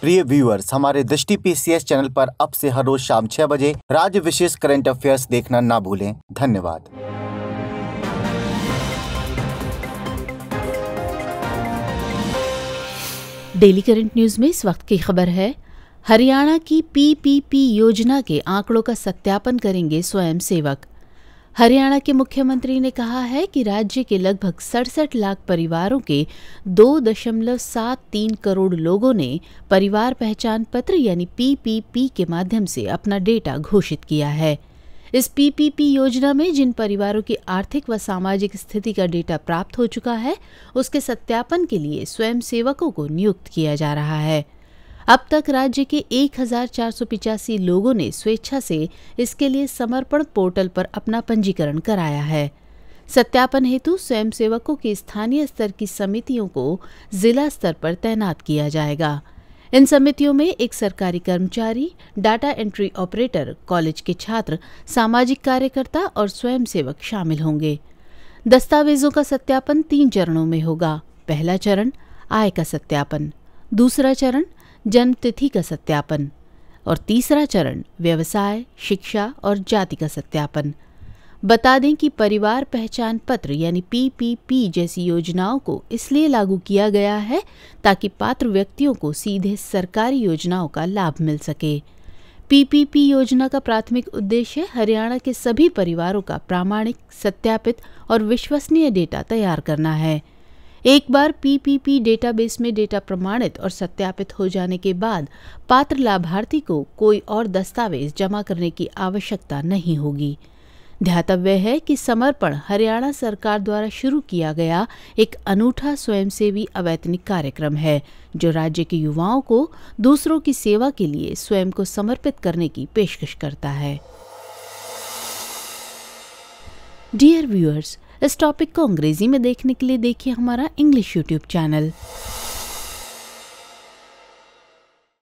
प्रिय व्यूअर्स हमारे दृष्टि पीसीएस चैनल पर अब से हर रोज शाम छह बजे राज्य विशेष करंट अफेयर्स देखना ना भूलें धन्यवाद डेली करंट न्यूज में इस वक्त की खबर है हरियाणा की पीपीपी योजना के आंकड़ों का सत्यापन करेंगे स्वयं सेवक हरियाणा के मुख्यमंत्री ने कहा है कि राज्य के लगभग सड़सठ लाख परिवारों के दो दशमलव सात तीन करोड़ लोगों ने परिवार पहचान पत्र यानी पीपीपी के माध्यम से अपना डेटा घोषित किया है इस पीपीपी योजना में जिन परिवारों की आर्थिक व सामाजिक स्थिति का डेटा प्राप्त हो चुका है उसके सत्यापन के लिए स्वयंसेवकों को नियुक्त किया जा रहा है अब तक राज्य के एक लोगों ने स्वेच्छा से इसके लिए समर्पण पोर्टल पर अपना पंजीकरण कराया है सत्यापन हेतु स्वयंसेवकों की स्थानीय स्तर की समितियों को जिला स्तर पर तैनात किया जाएगा इन समितियों में एक सरकारी कर्मचारी डाटा एंट्री ऑपरेटर कॉलेज के छात्र सामाजिक कार्यकर्ता और स्वयंसेवक शामिल होंगे दस्तावेजों का सत्यापन तीन चरणों में होगा पहला चरण आय का सत्यापन दूसरा चरण जन्म तिथि का सत्यापन और तीसरा चरण व्यवसाय शिक्षा और जाति का सत्यापन बता दें कि परिवार पहचान पत्र यानी पीपीपी जैसी योजनाओं को इसलिए लागू किया गया है ताकि पात्र व्यक्तियों को सीधे सरकारी योजनाओं का लाभ मिल सके पीपीपी योजना का प्राथमिक उद्देश्य हरियाणा के सभी परिवारों का प्रामाणिक सत्यापित और विश्वसनीय डेटा तैयार करना है एक बार पीपीपी डेटाबेस में डेटा प्रमाणित और सत्यापित हो जाने के बाद पात्र लाभार्थी को कोई और दस्तावेज जमा करने की आवश्यकता नहीं होगी ध्यातव्य है कि समर्पण हरियाणा सरकार द्वारा शुरू किया गया एक अनूठा स्वयंसेवी अवैतनिक कार्यक्रम है जो राज्य के युवाओं को दूसरों की सेवा के लिए स्वयं को समर्पित करने की पेशकश करता है डियर व्यूअर्स इस टॉपिक को अंग्रेजी में देखने के लिए देखिए हमारा इंग्लिश यूट्यूब चैनल